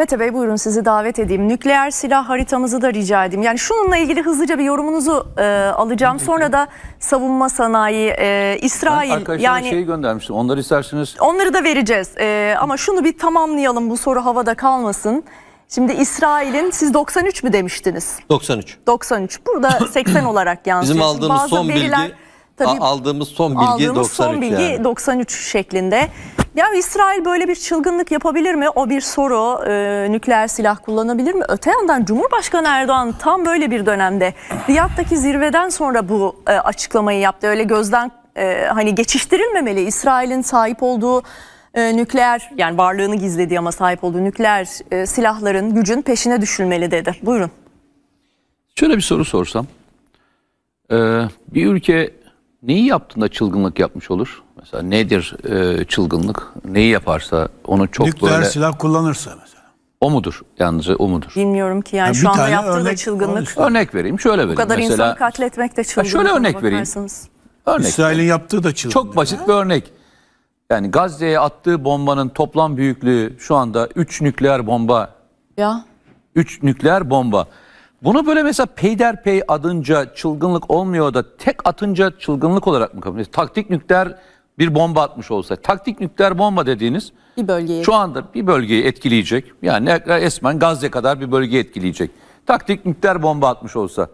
Mete Bey buyurun sizi davet edeyim. Nükleer silah haritamızı da rica edeyim. Yani şununla ilgili hızlıca bir yorumunuzu e, alacağım. Sonra da savunma sanayi, e, İsrail. Ben yani şey göndermiştim. Onları isterseniz. Onları da vereceğiz. E, ama şunu bir tamamlayalım bu soru havada kalmasın. Şimdi İsrail'in siz 93 mü demiştiniz? 93. 93. Burada 80 olarak yansıyor. Bizim aldığımız Bazı son bilgi Tabii, aldığımız son bilgi aldığımız 93 son bilgi yani. 93 şeklinde. Ya İsrail böyle bir çılgınlık yapabilir mi? O bir soru. Ee, nükleer silah kullanabilir mi? Öte yandan Cumhurbaşkanı Erdoğan tam böyle bir dönemde Riyad'daki zirveden sonra bu e, açıklamayı yaptı. Öyle gözden e, hani geçiştirilmemeli. İsrail'in sahip olduğu e, nükleer yani varlığını gizlediği ama sahip olduğu nükleer e, silahların gücün peşine düşülmeli dedi. Buyurun. Şöyle bir soru sorsam. Ee, bir ülke neyi yaptığında çılgınlık yapmış olur? Mesela nedir e, çılgınlık? Neyi yaparsa onu çok Nükleer böyle... silah kullanırsa mesela. O mudur? Yalnızca o mudur? Bilmiyorum ki yani, yani şu anda yaptığı da çılgınlık. Işte. Örnek vereyim şöyle vereyim. Bu kadar mesela, insanı katletmek de çılgınlık. Şöyle örnek vereyim. Örnek İsrail'in yaptığı da çılgınlık. Çok basit ha? bir örnek. Yani Gazze'ye attığı bombanın toplam büyüklüğü şu anda 3 nükleer bomba. Ya. 3 nükleer bomba. Bunu böyle mesela peyderpey adınca çılgınlık olmuyor da tek atınca çılgınlık olarak mı kabul ediyorsunuz? Taktik nükleer bir bomba atmış olsa. Taktik nükleer bomba dediğiniz bir bölgeyi. şu anda bir bölgeyi etkileyecek. Yani esmen Gazze kadar bir bölgeyi etkileyecek. Taktik nükleer bomba atmış olsa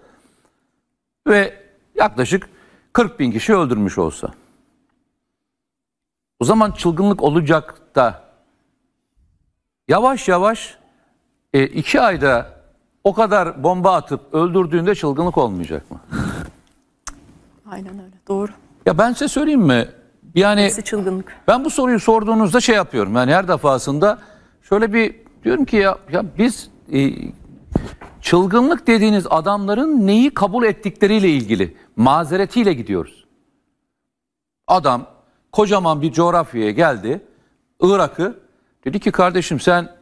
ve yaklaşık 40 bin kişi öldürmüş olsa. O zaman çılgınlık olacak da yavaş yavaş e, iki ayda o kadar bomba atıp öldürdüğünde çılgınlık olmayacak mı? Aynen öyle. Doğru. Ya ben size söyleyeyim mi? Yani Hepsi çılgınlık. Ben bu soruyu sorduğunuzda şey yapıyorum. Yani her defasında şöyle bir diyorum ki ya, ya biz e, çılgınlık dediğiniz adamların neyi kabul ettikleriyle ilgili mazeretiyle gidiyoruz. Adam kocaman bir coğrafyaya geldi. Irak'ı dedi ki kardeşim sen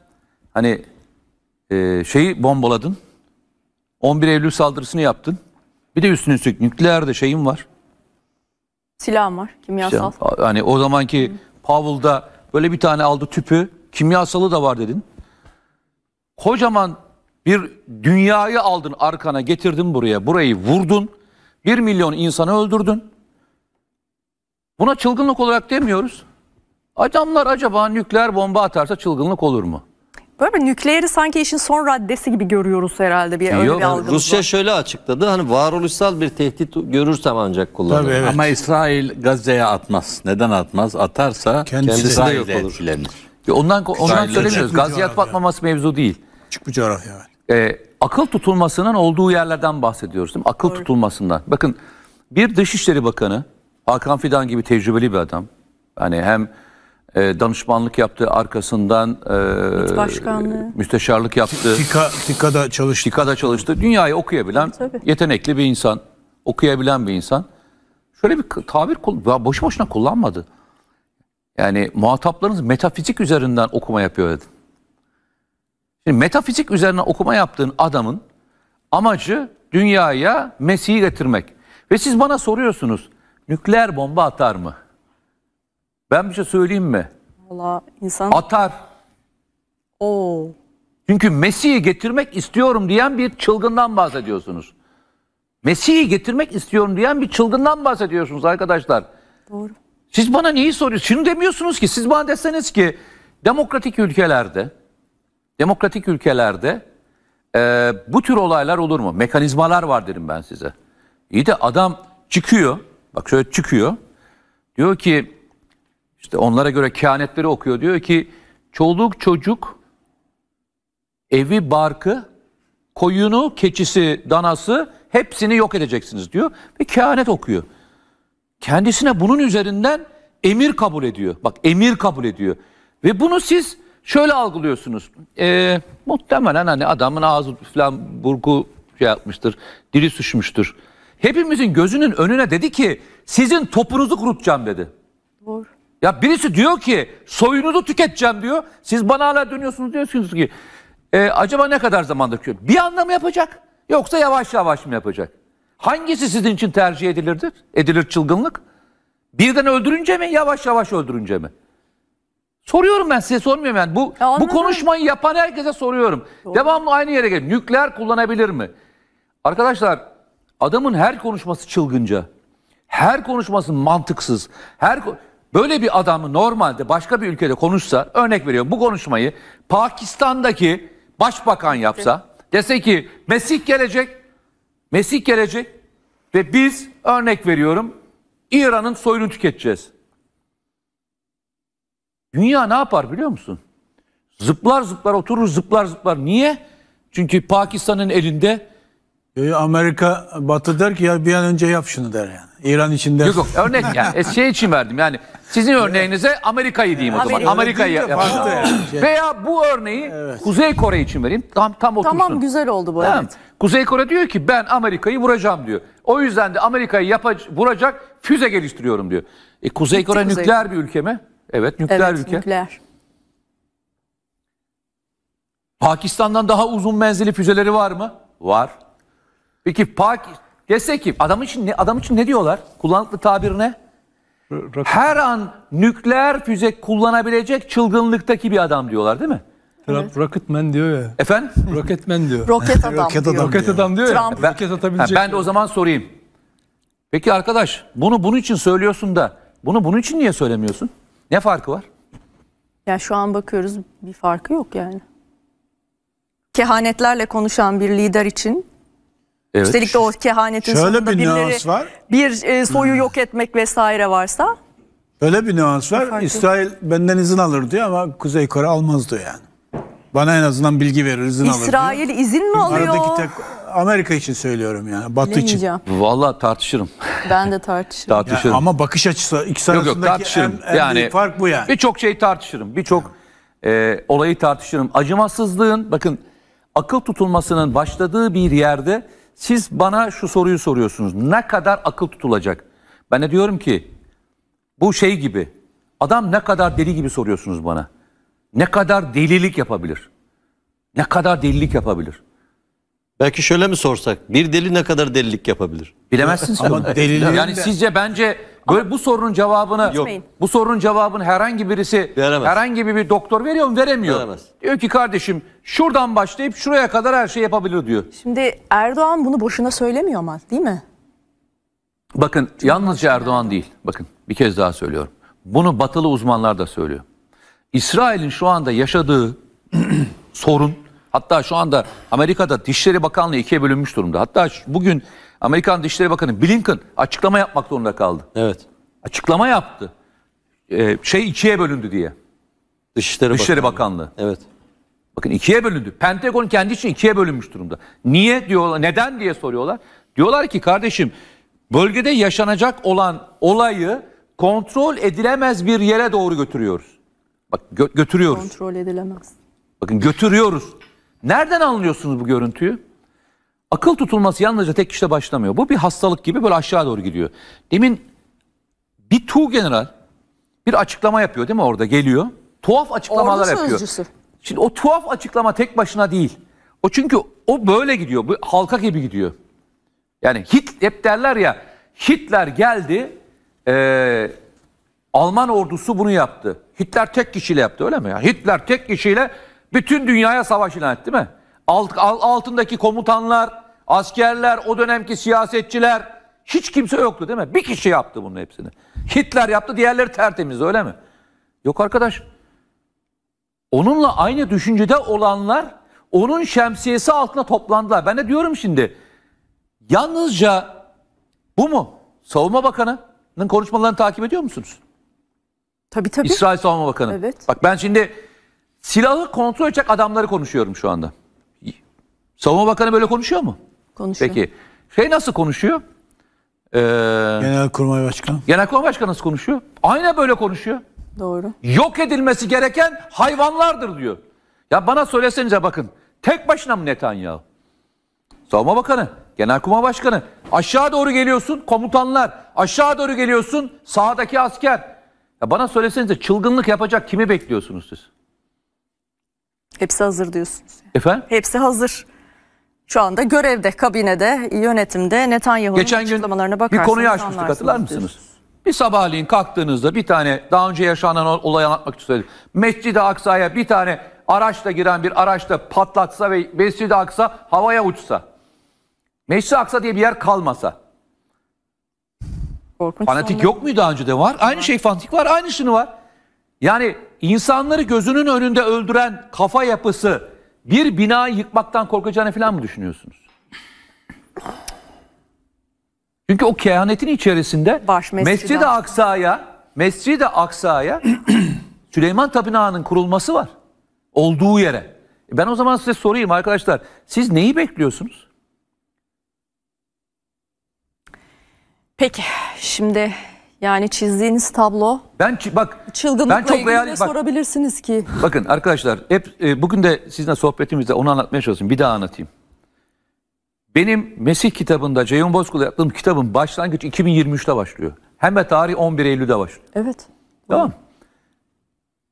hani e, şeyi bombaladın. 11 Eylül saldırısını yaptın. Bir de üstüne üstlük nükleer de şeyim var. Silahım var kimyasal. Silahım, hani o zamanki Hı. Powell'da böyle bir tane aldı tüpü kimyasalı da var dedin. Kocaman bir dünyayı aldın arkana getirdin buraya burayı vurdun. Bir milyon insanı öldürdün. Buna çılgınlık olarak demiyoruz. Adamlar acaba nükleer bomba atarsa çılgınlık olur mu? Böyle bir nükleeri sanki işin son raddesi gibi görüyoruz herhalde bir öyle bir hani Rusya var. şöyle açıkladı hani varoluşsal bir tehdit görürsem ancak kullanır. Tabii, evet. Ama İsrail Gazze'ye atmaz. Neden atmaz? Atarsa kendisi, kendisi de yok olur. Etkilenir. Ondan, ondan söylemiyoruz. Gazze'ye atmaması mevzu değil. Çık bu coğrafya. Yani. Ee, akıl tutulmasının olduğu yerlerden bahsediyoruz. Değil mi? Akıl Doğru. tutulmasından. Bakın bir Dışişleri Bakanı Hakan Fidan gibi tecrübeli bir adam. Hani hem e, danışmanlık yaptı arkasından e, başkanlığı. müsteşarlık yaptı. Tika, TİKA'da çalıştı. TİKA'da çalıştı. Dünyayı okuyabilen tabii, tabii. yetenekli bir insan. Okuyabilen bir insan. Şöyle bir tabir boş boşuna kullanmadı. Yani muhataplarınız metafizik üzerinden okuma yapıyor dedim. Şimdi metafizik üzerine okuma yaptığın adamın amacı dünyaya Mesih'i getirmek. Ve siz bana soruyorsunuz nükleer bomba atar mı? Ben bir şey söyleyeyim mi? Valla insan... Atar. Oo. Çünkü Mesih'i getirmek istiyorum diyen bir çılgından bahsediyorsunuz. Mesih'i getirmek istiyorum diyen bir çılgından bahsediyorsunuz arkadaşlar. Doğru. Siz bana neyi soruyorsunuz? Şunu demiyorsunuz ki siz bana deseniz ki demokratik ülkelerde demokratik ülkelerde e, bu tür olaylar olur mu? Mekanizmalar var dedim ben size. İyi de adam çıkıyor. Bak şöyle çıkıyor. Diyor ki işte onlara göre kehanetleri okuyor. Diyor ki çoluk çocuk evi barkı koyunu keçisi danası hepsini yok edeceksiniz diyor ve kehanet okuyor. Kendisine bunun üzerinden emir kabul ediyor. Bak emir kabul ediyor. Ve bunu siz şöyle algılıyorsunuz. E, muhtemelen hani adamın ağzı falan burgu şey yapmıştır. Dili süşmüştür. Hepimizin gözünün önüne dedi ki sizin topunuzu kurutacağım dedi. Doğru. Ya birisi diyor ki soyunuzu tüketeceğim diyor. Siz bana hala dönüyorsunuz diyorsunuz ki e, acaba ne kadar zamandır ki? Bir anda mı yapacak yoksa yavaş yavaş mı yapacak? Hangisi sizin için tercih edilirdir? Edilir çılgınlık? Birden öldürünce mi yavaş yavaş öldürünce mi? Soruyorum ben size sormuyorum yani. Bu, ya bu konuşmayı yapan herkese soruyorum. Doğru. Devamlı aynı yere gel. Nükleer kullanabilir mi? Arkadaşlar adamın her konuşması çılgınca. Her konuşması mantıksız. Her Böyle bir adamı normalde başka bir ülkede konuşsa, örnek veriyorum bu konuşmayı Pakistan'daki başbakan yapsa, dese ki Mesih gelecek, Mesih gelecek ve biz örnek veriyorum İran'ın soyunu tüketeceğiz. Dünya ne yapar biliyor musun? Zıplar zıplar oturur zıplar zıplar. Niye? Çünkü Pakistan'ın elinde Amerika Batı der ki ya bir an önce yap şunu der yani. İran için der. Yok yok örnek yani e, şey için verdim yani sizin örneğinize Amerika'yı diyeyim o hani zaman. Amerika'yı yap. yani. Veya bu örneği Evet. Kuzey Kore için vereyim. Tam tam otursun. Tamam güzel oldu bu evet. Kuzey Kore diyor ki ben Amerika'yı vuracağım diyor. O yüzden de Amerika'yı yapac- vuracak füze geliştiriyorum diyor. E, Kuzey Kore Kuzey nükleer bir ülke mi? Evet nükleer Evet ülke. nükleer. Pakistan'dan daha uzun menzili füzeleri var mı? Var. Peki Pak dese ki adam için ne, adam için ne diyorlar? Kullanıklı tabir ne? Her an nükleer füze kullanabilecek çılgınlıktaki bir adam diyorlar değil mi? Trump evet. Rocketman diyor ya. Efendim? Rocketman diyor. Roket adam Roket adam diyor. Roket adam diyor Trump. ya. Ben, Roket atabilecek. ben de o zaman sorayım. Peki arkadaş bunu bunun için söylüyorsun da bunu bunun için niye söylemiyorsun? Ne farkı var? Ya şu an bakıyoruz bir farkı yok yani. Kehanetlerle konuşan bir lider için Evet. Üstelik de o kehanetin Şöyle sonunda bir nüans var. bir e, soyu hmm. yok etmek vesaire varsa. Öyle bir nüans var. Efendim? İsrail benden izin alır diyor ama Kuzey Kore almaz diyor yani. Bana en azından bilgi verir, izin alır İsrail izin mi alıyor? Aradaki tek Amerika için söylüyorum yani, Batı için. valla tartışırım. Ben de tartışırım. Yani ama bakış açısı ikisi yok yok tartışırım. en, en yani fark bu yani. Birçok şey tartışırım. Birçok e, olayı tartışırım. Acımasızlığın bakın akıl tutulmasının başladığı bir yerde siz bana şu soruyu soruyorsunuz. Ne kadar akıl tutulacak? Ben de diyorum ki bu şey gibi. Adam ne kadar deli gibi soruyorsunuz bana. Ne kadar delilik yapabilir? Ne kadar delilik yapabilir? Belki şöyle mi sorsak? Bir deli ne kadar delilik yapabilir? Bilemezsiniz. Ama deliliğin yani de... sizce bence Böyle bu sorunun cevabını Yok. bu sorunun cevabını herhangi birisi Veremez. herhangi bir, doktor veriyor mu? Veremiyor. Veremez. Diyor ki kardeşim şuradan başlayıp şuraya kadar her şey yapabilir diyor. Şimdi Erdoğan bunu boşuna söylemiyor ama değil mi? Bakın Çünkü yalnızca Erdoğan değil. Bakın bir kez daha söylüyorum. Bunu batılı uzmanlar da söylüyor. İsrail'in şu anda yaşadığı sorun hatta şu anda Amerika'da dişleri Bakanlığı ikiye bölünmüş durumda. Hatta bugün Amerikan Dışişleri Bakanı Blinken açıklama yapmak zorunda kaldı. Evet. Açıklama yaptı. Ee, şey ikiye bölündü diye. Dışişleri, Dışişleri Bakanlığı. Bakanlığı. Evet. Bakın ikiye bölündü. Pentagon kendi için ikiye bölünmüş durumda. Niye diyorlar, neden diye soruyorlar. Diyorlar ki kardeşim bölgede yaşanacak olan olayı kontrol edilemez bir yere doğru götürüyoruz. Bak gö götürüyoruz. Kontrol edilemez. Bakın götürüyoruz. Nereden anlıyorsunuz bu görüntüyü? Akıl tutulması yalnızca tek kişide başlamıyor. Bu bir hastalık gibi böyle aşağı doğru gidiyor. Demin bir tu general bir açıklama yapıyor değil mi orada geliyor. Tuhaf açıklamalar Ordu yapıyor. Sözcüsü. Şimdi o tuhaf açıklama tek başına değil. O çünkü o böyle gidiyor. Bu halka gibi gidiyor. Yani Hit, hep derler ya Hitler geldi e, Alman ordusu bunu yaptı. Hitler tek kişiyle yaptı öyle mi? Yani Hitler tek kişiyle bütün dünyaya savaş ilan etti değil mi? Alt, altındaki komutanlar, askerler, o dönemki siyasetçiler hiç kimse yoktu değil mi? Bir kişi yaptı bunun hepsini. Hitler yaptı, diğerleri tertemiz öyle mi? Yok arkadaş. Onunla aynı düşüncede olanlar onun şemsiyesi altına toplandılar. Ben de diyorum şimdi yalnızca bu mu? Savunma Bakanı'nın konuşmalarını takip ediyor musunuz? Tabii tabii. İsrail Savunma Bakanı. Evet. Bak ben şimdi silahı kontrol edecek adamları konuşuyorum şu anda. Savunma Bakanı böyle konuşuyor mu? Konuşuyor. Peki şey nasıl konuşuyor? Ee, Genelkurmay Başkanı. Genelkurmay Başkanı nasıl konuşuyor? Aynen böyle konuşuyor. Doğru. Yok edilmesi gereken hayvanlardır diyor. Ya bana söylesenize bakın. Tek başına mı Netanyahu? Savunma Bakanı, Genelkurmay Başkanı. Aşağı doğru geliyorsun komutanlar. Aşağı doğru geliyorsun sağdaki asker. Ya bana söylesenize çılgınlık yapacak kimi bekliyorsunuz siz? Hepsi hazır diyorsunuz. Efendim? Hepsi hazır. Şu anda görevde, kabinede, yönetimde Netanyahu'nun Geçen gün açıklamalarına bakarsanız bir konuyu açmıştık hatırlar mısınız? Bir sabahleyin kalktığınızda bir tane daha önce yaşanan olayı anlatmak istedim. Mescid-i Aksa'ya bir tane araçla giren bir araçla patlatsa ve Mescid-i Aksa havaya uçsa. Mescid-i Aksa diye bir yer kalmasa. Korkunç fanatik yok muydu daha önce de var? Aynı şey fanatik var, aynı şunu var. Yani insanları gözünün önünde öldüren kafa yapısı, bir bina yıkmaktan korkacağını falan mı düşünüyorsunuz? Çünkü o kehanetin içerisinde Baş Mescid-i Aksa'ya Mescid-i Aksa'ya Süleyman Tapınağı'nın kurulması var. Olduğu yere. E ben o zaman size sorayım arkadaşlar. Siz neyi bekliyorsunuz? Peki şimdi yani çizdiğiniz tablo ben bak çılgınlıkla ben çok real, bak, sorabilirsiniz ki. Bakın arkadaşlar hep e, bugün de sizinle sohbetimizde onu anlatmaya çalışıyorum. Bir daha anlatayım. Benim Mesih kitabında Ceyhun Bozkul'a yaptığım kitabın başlangıç 2023'te başlıyor. Hem de tarih 11 Eylül'de başlıyor. Evet. Tamam.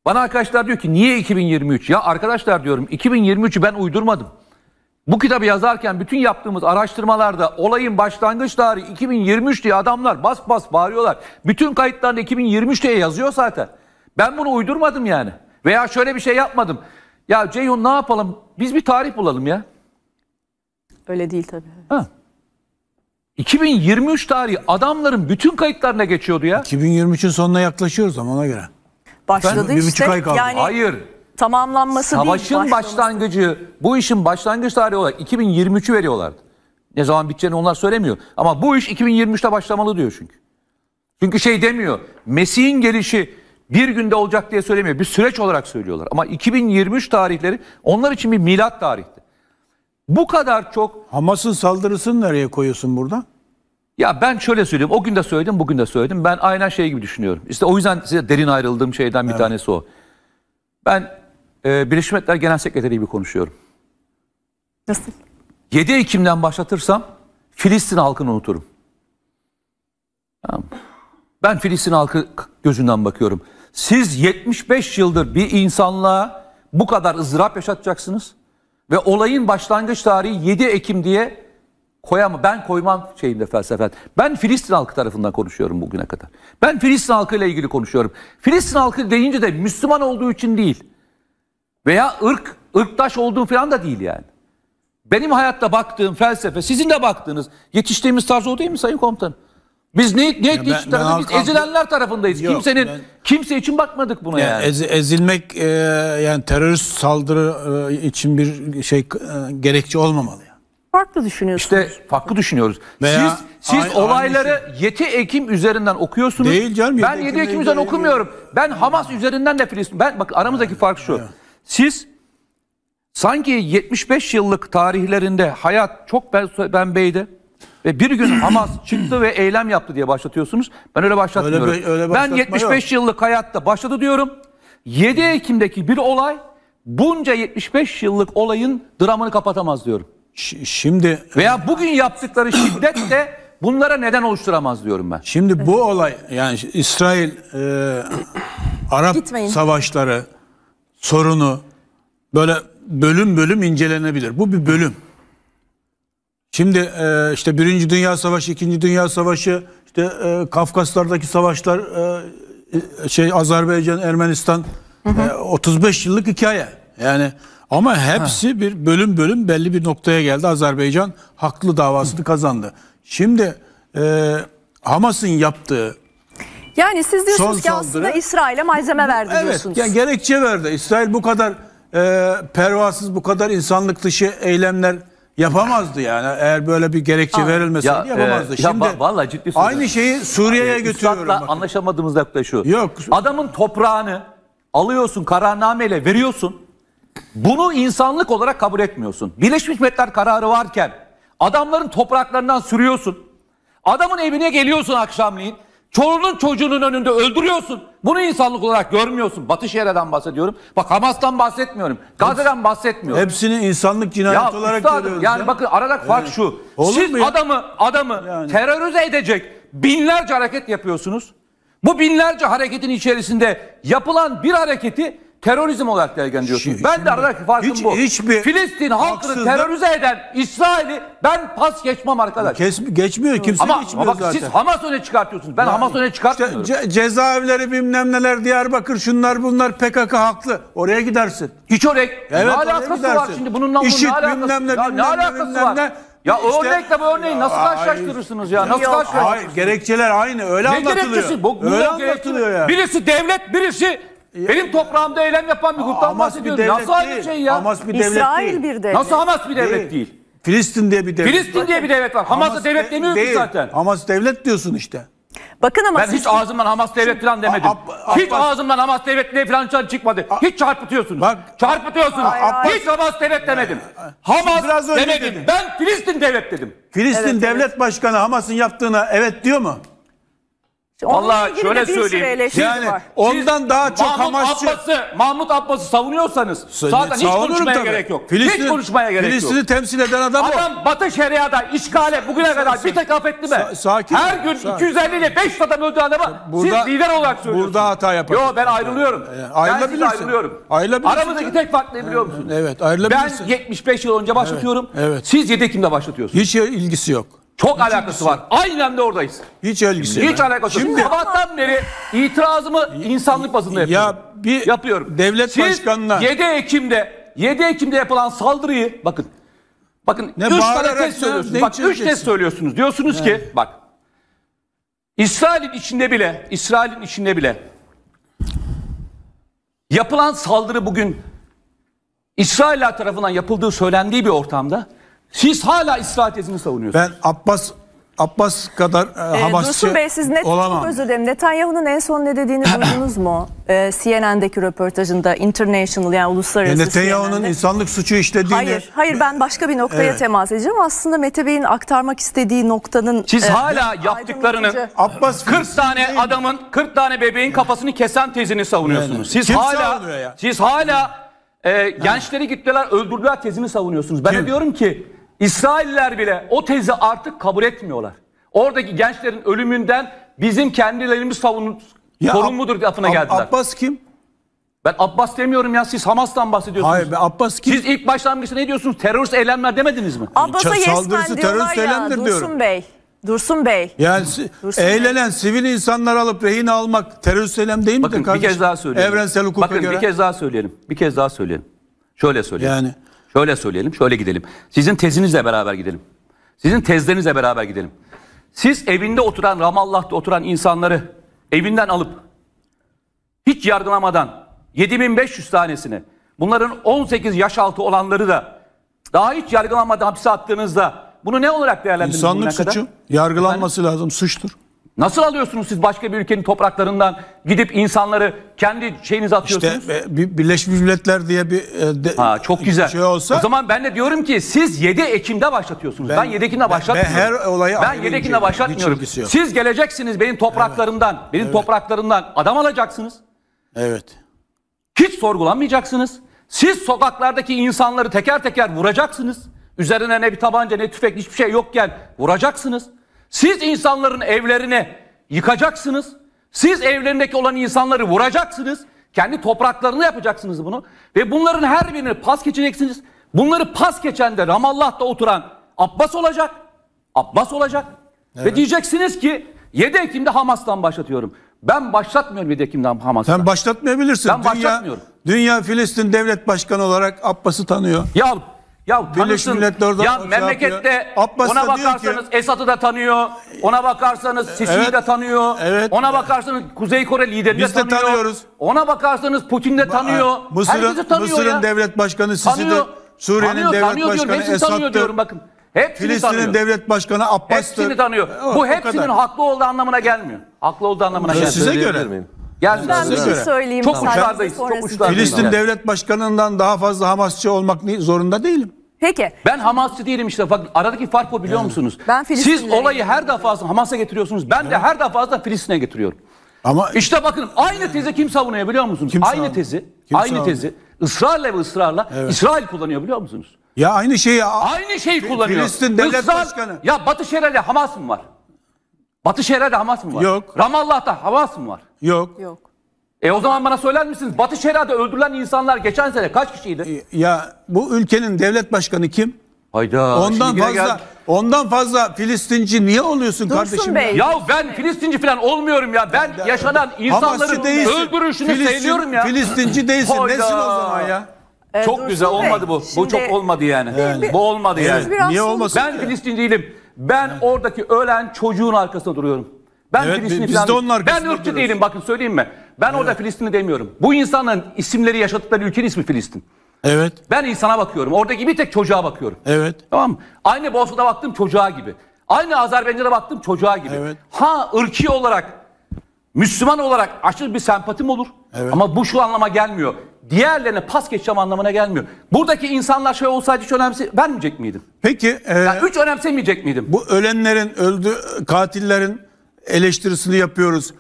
Bana arkadaşlar diyor ki niye 2023? Ya arkadaşlar diyorum 2023'ü ben uydurmadım. Bu kitabı yazarken bütün yaptığımız araştırmalarda olayın başlangıç tarihi 2023 diye adamlar bas bas bağırıyorlar. Bütün kayıtlarında 2023 diye yazıyor zaten. Ben bunu uydurmadım yani. Veya şöyle bir şey yapmadım. Ya Ceyhun ne yapalım? Biz bir tarih bulalım ya. Öyle değil tabii. Ha. 2023 tarihi adamların bütün kayıtlarına geçiyordu ya. 2023'ün sonuna yaklaşıyoruz ama ona göre. Başladı ben, işte. ay kaldı. Yani... Hayır tamamlanması Savaşın değil. Savaşın başlangıcı, bu işin başlangıç tarihi olarak 2023'ü veriyorlardı. Ne zaman biteceğini onlar söylemiyor. Ama bu iş 2023'te başlamalı diyor çünkü. Çünkü şey demiyor, Mesih'in gelişi bir günde olacak diye söylemiyor. Bir süreç olarak söylüyorlar. Ama 2023 tarihleri onlar için bir milat tarihti. Bu kadar çok... Hamas'ın saldırısını nereye koyuyorsun burada? Ya ben şöyle söyleyeyim. O gün de söyledim, bugün de söyledim. Ben aynen şey gibi düşünüyorum. İşte o yüzden size derin ayrıldığım şeyden bir evet. tanesi o. Ben e, Birleşmiş Milletler Genel Sekreteri gibi konuşuyorum. Nasıl? 7 Ekim'den başlatırsam Filistin halkını unuturum. Tamam. Ben Filistin halkı gözünden bakıyorum. Siz 75 yıldır bir insanlığa bu kadar ızdırap yaşatacaksınız ve olayın başlangıç tarihi 7 Ekim diye koyamam. Ben koymam şeyimde felsefen. Ben Filistin halkı tarafından konuşuyorum bugüne kadar. Ben Filistin halkı ile ilgili konuşuyorum. Filistin halkı deyince de Müslüman olduğu için değil. Veya ırk, ırktaş olduğum falan da değil yani. Benim hayatta baktığım felsefe, sizin de baktığınız, yetiştiğimiz tarz o değil mi Sayın Komutan? Biz ne, ne ben, ben tarafı, biz ezilenler tarafındayız. Yok, Kimsenin ben, kimse için bakmadık buna yani. yani. Ez, ezilmek e, yani terörist saldırı e, için bir şey e, gerekçe olmamalı yani. Farklı düşünüyorsunuz. İşte farklı düşünüyoruz. Veya, siz siz aynı, olayları aynı 7 Ekim üzerinden okuyorsunuz. Değil canım. 7 ben 7 Ekim, Ekim üzerinden okumuyorum. Ben Hamas üzerinden de Filistin. Ben bak aramızdaki yani, fark şu. Yani. Siz sanki 75 yıllık tarihlerinde hayat çok bembeydi ve bir gün Hamas çıktı ve eylem yaptı diye başlatıyorsunuz. Ben öyle başlatmıyorum. Öyle, öyle ben 75 yok. yıllık hayatta başladı diyorum. 7 Ekim'deki bir olay bunca 75 yıllık olayın dramını kapatamaz diyorum. Şimdi veya bugün yaptıkları şiddet de bunlara neden oluşturamaz diyorum ben. Şimdi bu olay yani İsrail e, Arap Gitmeyin. savaşları sorunu böyle bölüm bölüm incelenebilir. Bu bir bölüm. Şimdi e, işte Birinci Dünya Savaşı, İkinci Dünya Savaşı, işte e, Kafkaslardaki savaşlar, e, şey Azerbaycan, Ermenistan hı hı. E, 35 yıllık hikaye. Yani ama hepsi ha. bir bölüm bölüm belli bir noktaya geldi. Azerbaycan haklı davasını hı. kazandı. Şimdi e, Hamas'ın yaptığı yani siz diyorsunuz Son ki saldırı. aslında İsrail'e malzeme verdi evet, diyorsunuz. Evet yani gerekçe verdi. İsrail bu kadar e, pervasız bu kadar insanlık dışı eylemler yapamazdı yani. Eğer böyle bir gerekçe Aa, verilmeseydi ya, e, yapamazdı. E, Şimdi ya, vallahi ciddi söylüyorum. aynı şeyi Suriye'ye yani, e, götürüyorum. Bakın. anlaşamadığımız nokta şu. Yok. Adamın toprağını alıyorsun kararnameyle veriyorsun. Bunu insanlık olarak kabul etmiyorsun. Birleşmiş Milletler kararı varken adamların topraklarından sürüyorsun. Adamın evine geliyorsun akşamleyin. Çoluğunun çocuğunun önünde öldürüyorsun. Bunu insanlık olarak görmüyorsun. Batı şeriadan bahsediyorum. Bak Hamas'tan bahsetmiyorum. Gazze'den bahsetmiyorum. Hepsini insanlık cinayet ya olarak üstadım, görüyoruz. Yani ya. bakın aradaki fark evet. şu. Olur Siz adamı adamı yani. terörize edecek binlerce hareket yapıyorsunuz. Bu binlerce hareketin içerisinde yapılan bir hareketi terörizm olarak değerlendiriyorsunuz. Şimdi, ben de aradaki farkım hiç, bu. Hiçbir Filistin halkını terörize eden İsrail'i ben pas geçmem arkadaş. Kes, geçmiyor kimse ama, geçmiyor ama bak, zaten. Siz Hamas öne çıkartıyorsunuz. Ben yani, Hamas öne çıkartmıyorum. Işte, ce, cezaevleri bilmem neler Diyarbakır şunlar bunlar PKK haklı. Oraya gidersin. Hiç oraya, evet, ne alakası gidersin. var şimdi bununla bunun İşit, ne alakası, bilmem ne, bilmem ne alakası bilmem var? Ne, ya işte, örnekle bu örneği nasıl ya, karşılaştırırsınız ya? Nasıl yok, karşılaştırırsınız? Hayır, gerekçeler aynı öyle ne anlatılıyor. Gerekçesi? Bu, öyle anlatılıyor ya. Yani. Birisi devlet, birisi benim toprağımda eylem yapan bir gruptan Hamas bahsediyorum. Nasıl aynı şey ya? Hamas bir devlet İsrail değil. bir devlet. Nasıl Hamas bir devlet değil? Filistin diye bir devlet. Filistin diye bir devlet var. Hamas'a Hamas devlet de- demiyoruz ki zaten. Hamas devlet diyorsun işte. Bakın ama Ben siz- hiç ağzımdan Hamas devlet falan demedim. Ab- hiç Abbas- ağzımdan Hamas devlet diye falan çar- çıkmadı. hiç çarpıtıyorsunuz. Bak- çarpıtıyorsunuz. Abbas- hiç Hamas devlet demedim. Hamas biraz demedim. dedin. Ben Filistin devlet dedim. Filistin devlet başkanı Hamas'ın yaptığına evet diyor mu? Allah şöyle söyleyeyim. Yani var. ondan daha çok Mahmut Hamasçı... Abbas'ı, Mahmut Abbas'ı savunuyorsanız Söyle, zaten hiç konuşmaya tabii. gerek yok. Filistin, hiç konuşmaya gerek Filistin'i yok. temsil eden adam Adam o. Batı Şeria'da işgale bugüne sakin, kadar bir tek affetti mi? sakin Her gün sakin. 250 ile 5 adam öldü adama burada, siz lider olarak söylüyorsunuz. Burada hata yaparsın. Yok ben ayrılıyorum. Yani, e, ayrılabilirsin. Ben ayrılıyorum. ayrılabilirsin. Aramızdaki tek fark ne biliyor e, musunuz? Evet ayrılabilirsin. Ben 75 yıl önce başlatıyorum. Evet, evet. Siz 7 Ekim'de başlatıyorsunuz. Hiç ilgisi yok. Çok hiç alakası var. Aynen de oradayız. Hiç ilgisi Hiç alakası yok. Sabahtan beri itirazımı insanlık bazında yapıyorum. Ya bir yapıyorum. devlet Siz başkanına... 7 Ekim'de 7 Ekim'de yapılan saldırıyı bakın. Bakın ne 3 tane test söylüyorsunuz. Ne bak 3 test söylüyorsunuz. Diyorsunuz evet. ki bak İsrail'in içinde bile İsrail'in içinde bile yapılan saldırı bugün İsrail tarafından yapıldığı söylendiği bir ortamda siz hala İsrail savunuyorsunuz. Ben Abbas Abbas kadar e, ee, Hamasçı Dursun Bey siz net olamam. özür dilerim. Netanyahu'nun en son ne dediğini duydunuz mu? E, ee, CNN'deki röportajında international yani uluslararası e, Netanyahu'nun insanlık suçu işlediğini. Hayır, hayır ben başka bir noktaya evet. temas edeceğim. Aslında Mete Bey'in aktarmak istediği noktanın Siz e, hala yaptıklarını Abbas 40 tane adamın 40 tane bebeğin kafasını kesen tezini savunuyorsunuz. Siz Kim hala ya? Siz hala e, gençleri gittiler öldürdüler tezini savunuyorsunuz. Ben Kim? de diyorum ki İsrailler bile o tezi artık kabul etmiyorlar. Oradaki gençlerin ölümünden bizim kendilerimiz savunun ya sorumludur lafına geldiler. Abbas kim? Ben Abbas demiyorum ya siz Hamas'tan bahsediyorsunuz. Hayır ben Abbas kim? Siz ilk başlangıçta ne diyorsunuz? Terörist eylemler demediniz mi? Abbas'a saldırısı terörist ya, eylemdir Dursun diyorum. Bey. Dursun Bey. Yani Dursun eğlenen Bey. sivil insanları alıp rehin almak terörist eylem değil mi? Bakın kardeşim? bir kez daha söyleyelim. Evrensel hukuka Bakın, göre. Bakın bir kez daha söyleyelim. Bir kez daha söyleyelim. Şöyle söyleyelim. Yani. Şöyle söyleyelim, şöyle gidelim. Sizin tezinizle beraber gidelim. Sizin tezlerinizle beraber gidelim. Siz evinde oturan, Ramallah'ta oturan insanları evinden alıp hiç yargılamadan 7500 tanesini bunların 18 yaş altı olanları da daha hiç yargılanmadan hapse attığınızda bunu ne olarak değerlendirdiniz? İnsanlık suçu kadar? yargılanması yani, lazım suçtur. Nasıl alıyorsunuz siz başka bir ülkenin topraklarından gidip insanları kendi şeyinize atıyorsunuz? İşte Birleşmiş Milletler diye bir e, de, ha, çok güzel. şey olsa. O zaman ben de diyorum ki siz 7 Ekim'de başlatıyorsunuz. Ben, ben 7 Ekim'de başlatmıyorum. Ben, her olayı ben 7 Ekim'de şey, başlatmıyorum. Siz geleceksiniz benim topraklarımdan, evet. benim evet. topraklarımdan adam alacaksınız. Evet. Hiç sorgulanmayacaksınız. Siz sokaklardaki insanları teker teker vuracaksınız. Üzerine ne bir tabanca ne tüfek hiçbir şey yokken vuracaksınız. Siz insanların evlerini yıkacaksınız. Siz evlerindeki olan insanları vuracaksınız. Kendi topraklarını yapacaksınız bunu. Ve bunların her birini pas geçeceksiniz. Bunları pas geçen de Ramallah'ta oturan Abbas olacak. Abbas olacak. Evet. Ve diyeceksiniz ki 7 Ekim'de Hamas'tan başlatıyorum. Ben başlatmıyorum 7 Ekim'den Hamas'tan. Sen başlatmayabilirsin. Ben dünya, başlatmıyorum. Dünya Filistin devlet başkanı olarak Abbas'ı tanıyor. Ya ya tanısın. Ya şey memlekette ona bakarsanız ki, Esad'ı da tanıyor. Ona bakarsanız Sisi'yi evet, de tanıyor. Evet, ona bakarsanız Kuzey Kore liderini de tanıyor. tanıyoruz. Ona bakarsanız Putin de tanıyor. Mısır'ın Mısır'ın devlet başkanı Sisi de Suriye'nin devlet tanıyor başkanı diyorum. Esad'tır. Tanıyor diyorum bakın. Hepsini Filistin'in tanıyor. devlet başkanı Abbas'tır. Hepsini tanıyor. Bu hepsinin haklı olduğu anlamına gelmiyor. Haklı olduğu anlamına gelmiyor. Size göre. Miyim? Yani ben bir şey söyleyeyim. Çok uçlardayız. Çok uçlardayız. Filistin devlet başkanından daha fazla Hamasçı olmak zorunda değilim. Peki. Ben Hamasçı değilim işte. Bak aradaki fark bu biliyor yani. musunuz? Ben Siz olayı her defasında Hamas'a getiriyorsunuz. Ben evet. de her defasında Filistin'e getiriyorum. Ama işte bakın aynı tezi kim savunuyor biliyor musunuz? Kim aynı tezi, kim aynı savunuyor? tezi ısrarla ve ısrarla evet. İsrail kullanıyor biliyor musunuz? Ya aynı şeyi aynı şeyi kullanıyor. Filistin devlet Israr, başkanı. Ya Batı Şeria'da Hamas mı var? Batı şeria'da Hamas mı var? Yok. Ramallah'ta Hamas mı var? Yok. Yok. E o zaman bana söyler misiniz? Batı şeria'da öldürülen insanlar geçen sene kaç kişiydi? E, ya bu ülkenin devlet başkanı kim? Hayda. Ondan fazla gel... ondan fazla Filistinci niye oluyorsun Dursun kardeşim? Bey. Ya ben Filistinci falan olmuyorum ya. Ben ya, yaşanan insanların öldürüşünü seviyorum ya. Filistinci değilsin. Hayda. Nesin o zaman ya? çok ee, Dursun güzel olmadı bu. Şimdi, bu çok olmadı yani. yani. Bu olmadı yani. Niye olmasın? Ben ki? değilim. Ben evet. oradaki ölen çocuğun arkasında duruyorum. Ben evet, Filistin'i biz falan de onun Ben ırkçı değilim bakın söyleyeyim mi? Ben evet. orada Filistinli demiyorum. Bu insanların isimleri yaşadıkları ülkenin ismi Filistin. Evet. Ben insana bakıyorum. Oradaki bir tek çocuğa bakıyorum. Evet. Tamam mı? Aynı Bosna'da baktım çocuğa gibi. Aynı Azerbaycan'da baktım çocuğa gibi. Evet. Ha ırkçı olarak Müslüman olarak aşırı bir sempatim olur. Evet. Ama bu şu anlama gelmiyor diğerlerine pas geçeceğim anlamına gelmiyor. Buradaki insanlar şey olsaydı hiç önemsi vermeyecek miydim? Peki. E, yani hiç önemsemeyecek miydim? Bu ölenlerin, öldü katillerin eleştirisini yapıyoruz.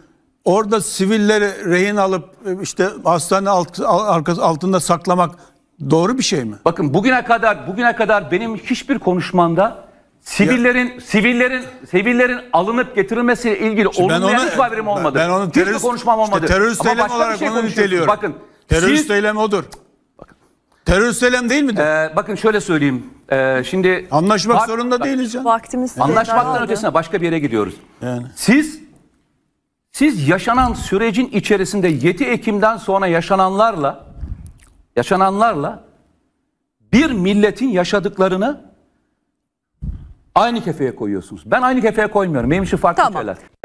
Orada sivilleri rehin alıp e, işte hastane alt, altında saklamak doğru bir şey mi? Bakın bugüne kadar bugüne kadar benim hiçbir konuşmamda Sivillerin, ya. sivillerin, sivillerin alınıp getirilmesiyle ilgili Şimdi olumlu onu, hiç haberim olmadı. Ben, ben onu terörist, hiçbir konuşmam olmadı. Işte terörist Ama başka olarak bir şey onu Bakın Terörist Siz, eylem odur. Bakın. Terörist eylem değil midir? Ee, bakın şöyle söyleyeyim. Ee, şimdi Anlaşmak bak, zorunda bak, değiliz canım. Vaktimiz yani. Anlaşmaktan ötesine başka bir yere gidiyoruz. Yani. Siz siz yaşanan sürecin içerisinde 7 Ekim'den sonra yaşananlarla yaşananlarla bir milletin yaşadıklarını aynı kefeye koyuyorsunuz. Ben aynı kefeye koymuyorum. Benim için farklı tamam. şeyler.